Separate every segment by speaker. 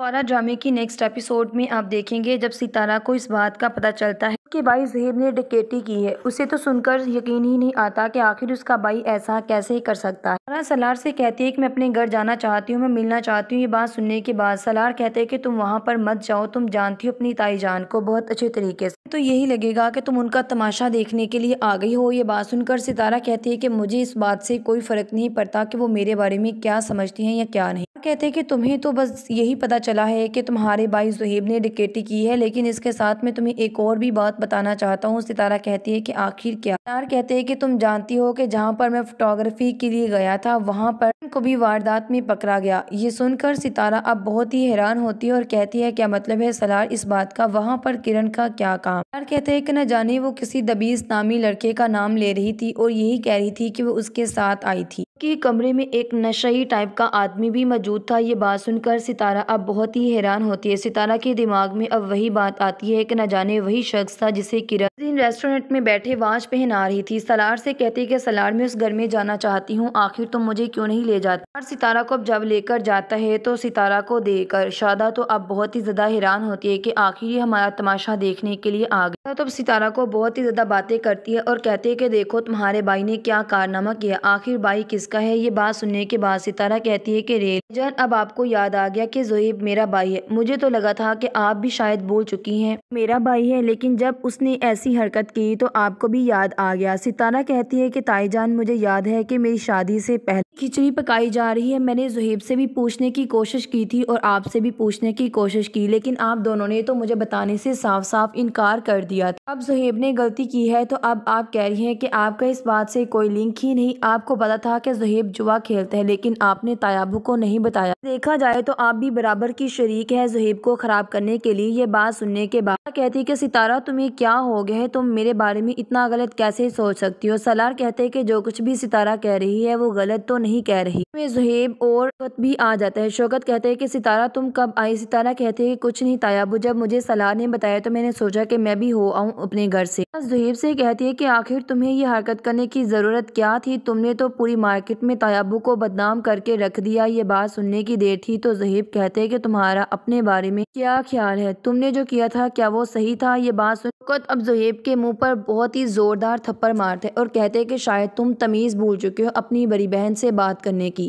Speaker 1: सितारा ड्रामे की next episode में आप देखेंगे जब सितारा को इस बात का पता चलता है कि भाई जहेब ने डकेटी की है उसे तो सुनकर यकीन ही नहीं आता कि आखिर उसका भाई ऐसा कैसे ही कर सकता है सारा सलार से कहती है कि मैं अपने घर जाना चाहती हूँ मैं मिलना चाहती हूँ ये बात सुनने के बाद सलार कहते हैं कि तुम वहाँ पर मत जाओ तुम जानती हो अपनी ताई जान को बहुत अच्छे तरीके से तो यही लगेगा कि तुम उनका तमाशा देखने के लिए आ गई हो ये बात सुनकर सितारा कहती है कि मुझे इस बात से कोई फ़र्क नहीं पड़ता कि वो मेरे बारे में क्या समझती हैं या क्या नहीं कहते हैं कि तुम्हें तो बस यही पता चला है कि तुम्हारे भाई जुहेब ने डिकेटी की है लेकिन इसके साथ में तुम्हें एक और भी बात बताना चाहता हूँ सितारा कहती है कि आखिर क्या सितार कहते हैं कि तुम जानती हो कि जहाँ पर मैं फोटोग्राफी के लिए गया था वहाँ पर को भी वारदात में पकड़ा गया ये सुनकर सितारा अब बहुत ही हैरान होती है और कहती है क्या मतलब है सलार इस बात का वहाँ पर किरण का क्या काम सितार कहते हैं कि न जाने वो किसी दबीज नामी लड़के का नाम ले रही थी और यही कह रही थी कि वो उसके साथ आई थी कि कमरे में एक नशे टाइप का आदमी भी मौजूद मौजूद था ये बात सुनकर सितारा अब बहुत ही हैरान होती है सितारा के दिमाग में अब वही बात आती है कि न जाने वही शख्स था जिसे किरण रेस्टोरेंट में बैठे वाच पहना रही थी सलार से कहती कि सलार में उस घर में जाना चाहती हूँ आखिर तुम तो मुझे क्यों नहीं ले जाती और सितारा को अब जब लेकर जाता है तो सितारा को देकर शादा तो अब बहुत ही ज़्यादा हैरान होती है की आखिर ये हमारा तमाशा देखने के लिए आ गया तो सितारा को बहुत ही ज़्यादा बातें करती है और कहती है की देखो तुम्हारे भाई ने क्या कारनामा किया आखिर भाई किसका है ये बात सुनने के बाद सितारा कहती है की रेल यार अब आपको याद आ गया कि जोहेब मेरा भाई है मुझे तो लगा था कि आप भी शायद बोल चुकी हैं मेरा भाई है लेकिन जब उसने ऐसी हरकत की तो आपको भी याद आ गया सितारा कहती है कि ताईजान मुझे याद है कि मेरी शादी से पहले खिचड़ी पकाई जा रही है मैंने जोहेब से भी पूछने की कोशिश की थी और आपसे भी पूछने की कोशिश की लेकिन आप दोनों ने तो मुझे बताने से साफ साफ इनकार कर दिया था अब जोहेब ने गलती की है तो अब आप कह रही हैं कि आपका इस बात से कोई लिंक ही नहीं आपको पता था कि जोहेब जुआ खेलते हैं लेकिन आपने तायाबू को नहीं बताया देखा जाए तो आप भी बराबर की शरीक है जहेब को ख़राब करने के लिए ये बात सुनने के बाद कहती कि सितारा तुम्हें क्या हो गया है तुम मेरे बारे में इतना गलत कैसे सोच सकती हो सलार कहते कि जो कुछ भी सितारा कह रही है वो गलत तो नहीं कह रही तुम्हें जहेब और शौकत भी आ जाता है शौकत कहते है की सितारा तुम कब आई सितारा कहते है कुछ नहीं तायाबू जब मुझे सलार ने बताया तो मैंने सोचा की मैं भी हो आऊँ अपने घर से जहेब से कहती है की आखिर तुम्हें ये हरकत करने की ज़रूरत क्या थी तुमने तो पूरी मार्केट में तायाबू को बदनाम करके रख दिया ये बात सुनने की देर थी तो जहीब कहते कि तुम्हारा अपने बारे में क्या ख्याल है तुमने जो किया था क्या वो सही था ये बात सुन अब जहीब के मुंह पर बहुत ही ज़ोरदार थप्पड़ मारते और कहते कि शायद तुम तमीज़ भूल चुके हो अपनी बड़ी बहन से बात करने की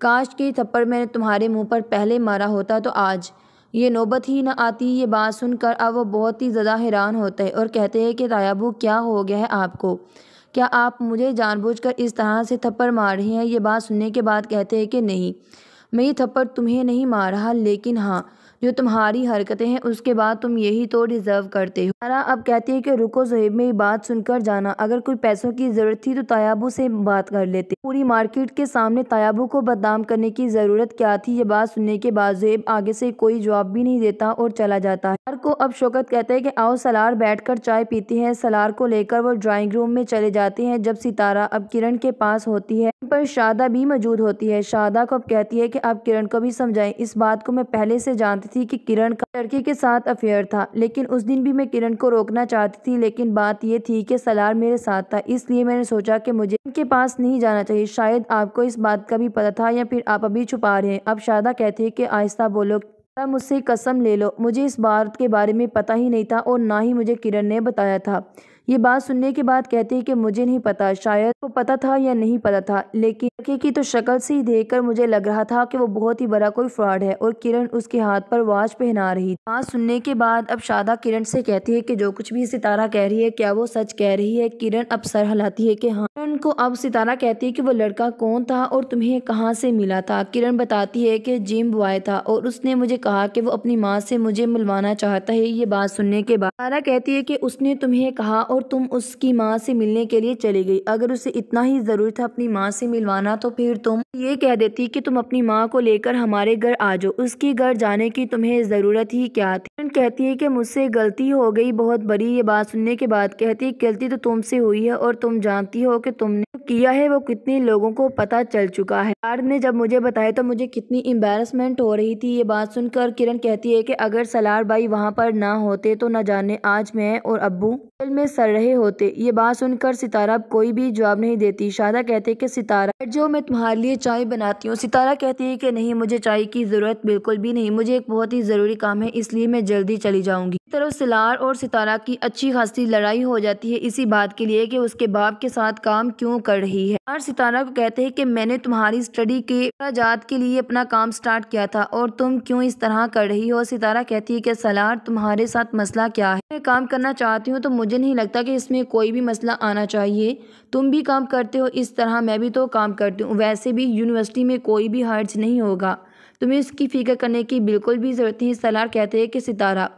Speaker 1: काश की थप्पड़ मैंने तुम्हारे मुँह पर पहले मारा होता तो आज ये नौबत ही ना आती ये बात सुनकर अब वो बहुत ही ज़्यादा हैरान होते हैं और कहते हैं कि तायाबू क्या हो गया है आपको क्या आप मुझे जानबूझकर इस तरह से थप्पड़ मार रही हैं ये बात सुनने के बाद कहते हैं कि नहीं मैं ये थप्पड़ तुम्हें नहीं मार रहा लेकिन हाँ जो तुम्हारी हरकतें हैं उसके बाद तुम यही तो डिज़र्व करते हो तारा अब कहती है कि रुको जहेब में बात सुनकर जाना अगर कोई पैसों की ज़रूरत थी तो तायाबू से बात कर लेते पूरी मार्केट के सामने तायाबू को बदनाम करने की ज़रूरत क्या थी ये बात सुनने के बाद जहेब आगे से कोई जवाब भी नहीं देता और चला जाता है हर को अब शौकत कहते हैं कि आओ सलार बैठ चाय पीती है सलार को लेकर वो ड्राइंग रूम में चले जाते हैं जब सितारा अब किरण के पास होती है पर शादा भी मौजूद होती है शादा को अब कहती है कि आप किरण को भी समझाएं इस बात को मैं पहले से जानती थी कि किरण का लड़के के साथ अफेयर था लेकिन उस दिन भी मैं किरण को रोकना चाहती थी लेकिन बात यह थी कि सलार मेरे साथ था इसलिए मैंने सोचा कि मुझे उनके पास नहीं जाना चाहिए शायद आपको इस बात का भी पता था या फिर आप अभी छुपा रहे हैं अब शादा कहते हैं कि आहिस्ता बोलो तब मुझसे कसम ले लो मुझे इस बात के बारे में पता ही नहीं था और ना ही मुझे किरण ने बताया था ये बात सुनने के बाद कहती है कि मुझे नहीं पता शायद वो पता था या नहीं पता था लेकिन लड़के की तो शक्ल से ही देखकर मुझे लग रहा था कि वो बहुत ही बड़ा कोई फ्रॉड है और किरण उसके हाथ पर वॉच पहना रही बात सुनने के बाद अब शादा किरण से कहती है कि जो कुछ भी सितारा कह रही है क्या वो सच कह रही है किरण अब सर हलाती है कि हाँ को अब सितारा कहती है कि वो लड़का कौन था और तुम्हें कहाँ से मिला था किरण बताती है कि जिम बॉय था और उसने मुझे कहा कि वो अपनी माँ से मुझे मिलवाना चाहता है ये बात सुनने के बाद सितारा कहती है कि उसने तुम्हें कहा और तुम उसकी माँ से मिलने के लिए चली गई अगर उसे इतना ही ज़रूरी था अपनी माँ से मिलवाना तो फिर तुम ये कह देती कि तुम अपनी माँ को लेकर हमारे घर आ जाओ उसके घर जाने की तुम्हें ज़रूरत ही क्या थी किरण कहती है कि मुझसे गलती हो गई बहुत बड़ी ये बात सुनने के बाद कहती है गलती तो तुमसे हुई है और तुम जानती हो कि तुम किया है वो कितने लोगों को पता चल चुका है पार्थ ने जब मुझे बताया तो मुझे कितनी एम्बेरसमेंट हो रही थी ये बात सुनकर किरण कहती है कि अगर सलार भाई वहाँ पर ना होते तो न जाने आज मैं और अबू जेल में सर रहे होते ये बात सुनकर सितारा कोई भी जवाब नहीं देती शादा कहते कि सितारा जो मैं तुम्हारे लिए चाय बनाती हूँ सितारा कहती है कि नहीं मुझे चाय की ज़रूरत बिल्कुल भी नहीं मुझे एक बहुत ही ज़रूरी काम है इसलिए मैं जल्दी चली इस तरफ सिलार और सितारा की अच्छी खासी लड़ाई हो जाती है इसी बात के लिए कि उसके बाप के साथ काम क्यों कर कर रही है और सितारा को कहते हैं कि मैंने तुम्हारी स्टडी के जात के लिए अपना काम स्टार्ट किया था और तुम क्यों इस तरह कर रही हो सितारा कहती है कि सलार तुम्हारे साथ मसला क्या है मैं काम करना चाहती हूँ तो मुझे नहीं लगता कि इसमें कोई भी मसला आना चाहिए तुम भी काम करते हो इस तरह मैं भी तो काम करती हूँ वैसे भी यूनिवर्सिटी में कोई भी हर्ज नहीं होगा तुम्हें इसकी फ़िक्र करने की बिल्कुल भी ज़रूरत नहीं सलार कहते हैं कि सितारा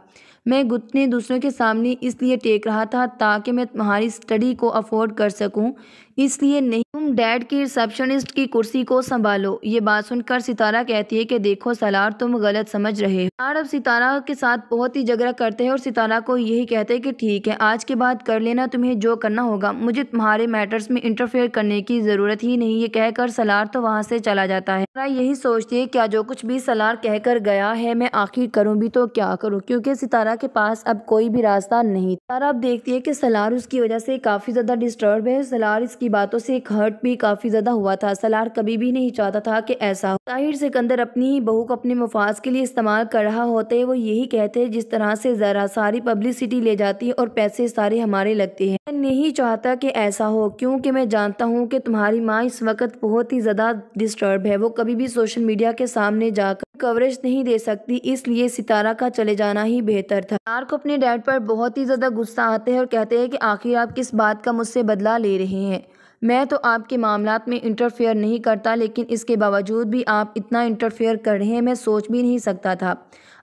Speaker 1: मैं गुतने दूसरों के सामने इसलिए टेक रहा था ताकि मैं तुम्हारी स्टडी को अफोर्ड कर सकूं इसलिए नहीं तुम डैड की रिसेप्शनिस्ट की कुर्सी को संभालो ये बात सुनकर सितारा कहती है कि देखो सलार तुम गलत समझ रहे हो सलार अब सितारा के साथ बहुत ही झगड़ा करते हैं और सितारा को यही कहते हैं कि ठीक है आज के बाद कर लेना तुम्हें जो करना होगा मुझे तुम्हारे मैटर्स में इंटरफेयर करने की जरूरत ही नहीं ये कहकर सलार तो वहाँ से चला जाता है यही सोचती है क्या जो कुछ भी सलार कहकर गया है मैं आखिर करूँ भी तो क्या करूँ क्योंकि सितारा के पास अब कोई भी रास्ता नहीं सितारा अब देखती है कि सलार उसकी वजह से काफी ज्यादा डिस्टर्ब है सलार इसकी उसकी बातों से एक हर्ट भी काफ़ी ज़्यादा हुआ था सलार कभी भी नहीं चाहता था कि ऐसा हो ताहिर सिकंदर अपनी ही बहू को अपने मुफाज के लिए इस्तेमाल कर रहा होते वो यही कहते जिस तरह से ज़रा सारी पब्लिसिटी ले जाती है और पैसे सारे हमारे लगते हैं मैं नहीं चाहता कि ऐसा हो क्योंकि मैं जानता हूँ कि तुम्हारी माँ इस वक्त बहुत ही ज़्यादा डिस्टर्ब है वो कभी भी सोशल मीडिया के सामने जाकर कवरेज नहीं दे सकती इसलिए सितारा का चले जाना ही बेहतर था सलार को अपने डैड पर बहुत ही ज़्यादा गुस्सा आते हैं और कहते हैं कि आखिर आप किस बात का मुझसे बदला ले रहे हैं मैं तो आपके मामला में इंटरफेयर नहीं करता लेकिन इसके बावजूद भी आप इतना इंटरफेयर कर रहे हैं मैं सोच भी नहीं सकता था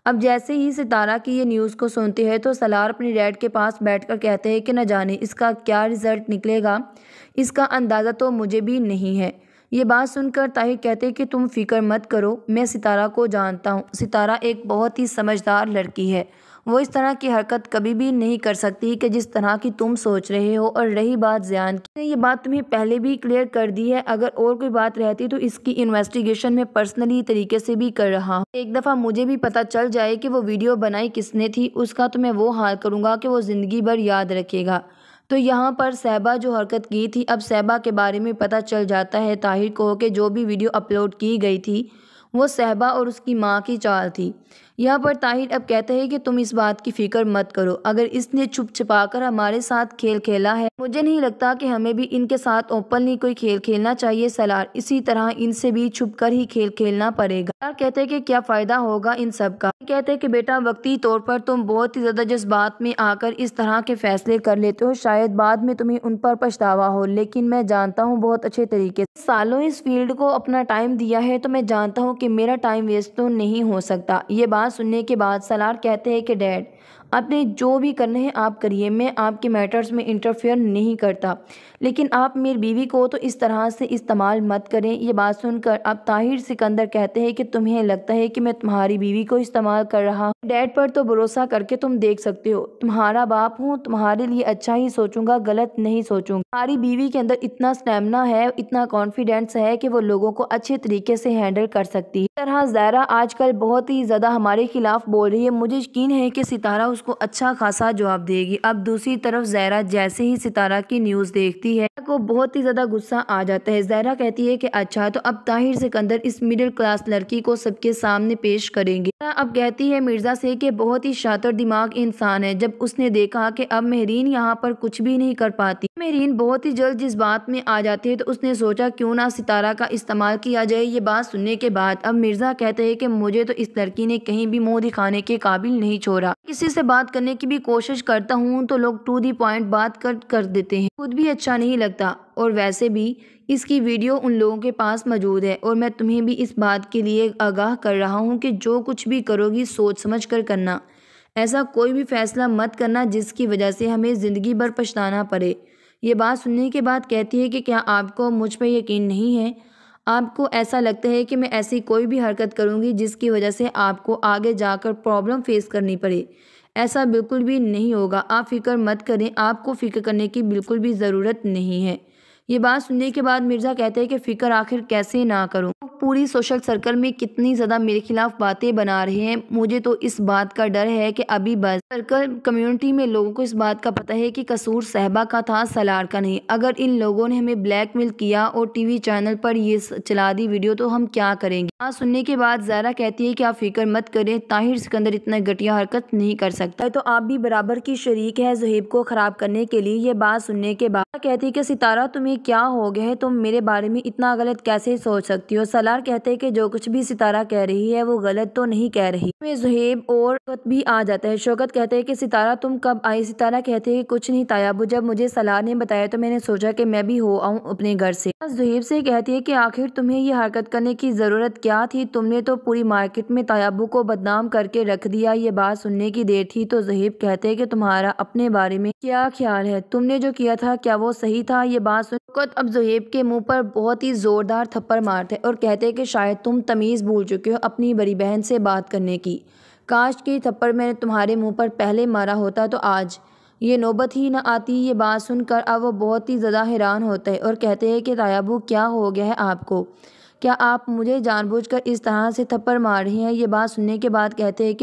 Speaker 1: अब जैसे ही सितारा की ये न्यूज़ को सुनती है तो सलार अपनी डैड के पास बैठकर कहते हैं कि न जाने इसका क्या रिज़ल्ट निकलेगा इसका अंदाज़ा तो मुझे भी नहीं है ये बात सुनकर ताहिर कहते हैं कि तुम फिक्र मत करो मैं सितारा को जानता हूँ सितारा एक बहुत ही समझदार लड़की है वो इस तरह की हरकत कभी भी नहीं कर सकती कि जिस तरह की तुम सोच रहे हो और रही बात जयान की ये बात तुम्हें पहले भी क्लियर कर दी है अगर और कोई बात रहती तो इसकी इन्वेस्टिगेशन में पर्सनली तरीके से भी कर रहा हूँ एक दफ़ा मुझे भी पता चल जाए कि वो वीडियो बनाई किसने थी उसका तो मैं वो हाल करूँगा कि वो ज़िंदगी भर याद रखेगा तो यहाँ पर सहबा जो हरकत की थी अब सहबा के बारे में पता चल जाता है ताहिर को कि जो भी वीडियो अपलोड की गई थी वो सहबा और उसकी माँ की चाल थी यहाँ पर ताहिर अब कहते हैं कि तुम इस बात की फिक्र मत करो अगर इसने छुप छुपा कर हमारे साथ खेल खेला है मुझे नहीं लगता कि हमें भी इनके साथ ओपनली कोई खेल खेलना चाहिए सलार इसी तरह इनसे भी छुप कर ही खेल खेलना पड़ेगा सलार कहते हैं कि क्या फ़ायदा होगा इन सब का कहते हैं कि बेटा वक्ती तौर पर तुम बहुत ही ज़्यादा जज्बात में आकर इस तरह के फैसले कर लेते हो शायद बाद में तुम्हें उन पर पछतावा हो लेकिन मैं जानता हूँ बहुत अच्छे तरीके से सालों इस फील्ड को अपना टाइम दिया है तो मैं जानता हूँ की मेरा टाइम वेस्ट तो नहीं हो सकता ये बात आवाज़ सुनने के बाद सलार कहते हैं कि डैड आपने जो भी करना है आप करिए मैं आपके मैटर्स में इंटरफेयर नहीं करता लेकिन आप मेरी बीवी को तो इस तरह से इस्तेमाल मत करें ये बात सुनकर अब ताहिर सिकंदर कहते हैं कि तुम्हें लगता है कि मैं तुम्हारी बीवी को इस्तेमाल कर रहा हूँ डैड पर तो भरोसा करके तुम देख सकते हो तुम्हारा बाप हूँ तुम्हारे लिए अच्छा ही सोचूंगा गलत नहीं सोचूंगा तुम्हारी बीवी के अंदर इतना स्टेमिना है इतना कॉन्फिडेंस है कि वो लोगों को अच्छे तरीके से हैंडल कर सकती है तरह जायरा आजकल बहुत ही ज़्यादा हमारे खिलाफ बोल रही है मुझे यकीन है कि सितारा उस उसको अच्छा खासा जवाब देगी अब दूसरी तरफ जैरा जैसे ही सितारा की न्यूज़ देखती है को बहुत ही ज़्यादा गुस्सा आ जाता है जहरा कहती है कि अच्छा तो अब ताहिर सिकंदर इस मिडिल क्लास लड़की को सबके सामने पेश करेंगे अब कहती है मिर्ज़ा से कि बहुत ही शातर दिमाग इंसान है जब उसने देखा कि अब मेहरीन यहाँ पर कुछ भी नहीं कर पाती मेहरीन बहुत ही जल्द जिस बात में आ जाती है तो उसने सोचा क्यों ना सितारा का इस्तेमाल किया जाए ये बात सुनने के बाद अब मिर्ज़ा कहते हैं कि मुझे तो इस लड़की ने कहीं भी मुँह दिखाने के काबिल नहीं छोड़ा किसी से बात करने की भी कोशिश करता हूँ तो लोग टू दी पॉइंट बात कर कर देते हैं खुद भी अच्छा नहीं लगता और वैसे भी इसकी वीडियो उन लोगों के पास मौजूद है और मैं तुम्हें भी इस बात के लिए आगाह कर रहा हूँ कि जो कुछ भी करोगी सोच समझ कर करना ऐसा कोई भी फैसला मत करना जिसकी वजह से हमें ज़िंदगी भर पछताना पड़े ये बात सुनने के बाद कहती है कि क्या आपको मुझ पर यकीन नहीं है आपको ऐसा लगता है कि मैं ऐसी कोई भी हरकत करूंगी जिसकी वजह से आपको आगे जाकर प्रॉब्लम फेस करनी पड़े ऐसा बिल्कुल भी नहीं होगा आप फिक्र मत करें आपको फिक्र करने की बिल्कुल भी ज़रूरत नहीं है ये बात सुनने के बाद मिर्ज़ा कहते हैं कि फ़िक्र आखिर कैसे ना करूँ पूरी सोशल सर्कल में कितनी ज़्यादा मेरे खिलाफ बातें बना रहे हैं मुझे तो इस बात का डर है कि अभी बस सर्कल कम्युनिटी में लोगों को इस बात का पता है कि कसूर साहबा का था सलार का नहीं अगर इन लोगों ने हमें ब्लैकमेल किया और टीवी चैनल पर ये चला दी वीडियो तो हम क्या करेंगे हाँ सुनने के बाद ज़ारा कहती है की आप फिक्र मत करें ताहिर सिकंदर इतना घटिया हरकत नहीं कर सकता तो आप भी बराबर की शरीक है जहेब को ख़राब करने के लिए ये बात सुनने के बाद कहती है की सितारा तुम्हें तुम्हें क्या हो गया है तुम मेरे बारे में इतना गलत कैसे सोच सकती हो सलार कहते हैं कि जो कुछ भी सितारा कह रही है वो गलत तो नहीं कह रही में जुहेब और शौकत भी आ जाता है शौकत कहते हैं कि सितारा तुम कब आई सितारा कहते हैं कुछ नहीं तायाबू जब मुझे सलार ने बताया तो मैंने सोचा की मैं भी हो आऊँ अपने घर से जहेब से कहती है की आखिर तुम्हें ये हरकत करने की ज़रूरत क्या थी तुमने तो पूरी मार्केट में तायाबू को बदनाम करके रख दिया ये बात सुनने की देर थी तो जहेब कहते हैं कि तुम्हारा अपने बारे में क्या ख्याल है तुमने जो किया था क्या वो सही था ये बात सुन वक़्त अब जहेब के मुंह पर बहुत ही ज़ोरदार थप्पड़ मारते और कहते कि शायद तुम तमीज़ भूल चुके हो अपनी बड़ी बहन से बात करने की काश की थप्पड़ मैंने तुम्हारे मुंह पर पहले मारा होता तो आज ये नौबत ही ना आती ये बात सुनकर अब वो बहुत ही ज़्यादा हैरान होते हैं और कहते हैं कि तायाबू क्या हो गया है आपको क्या आप मुझे जानबूझ इस तरह से थप्पड़ मार रही हैं ये बात सुनने के बाद कहते हैं कि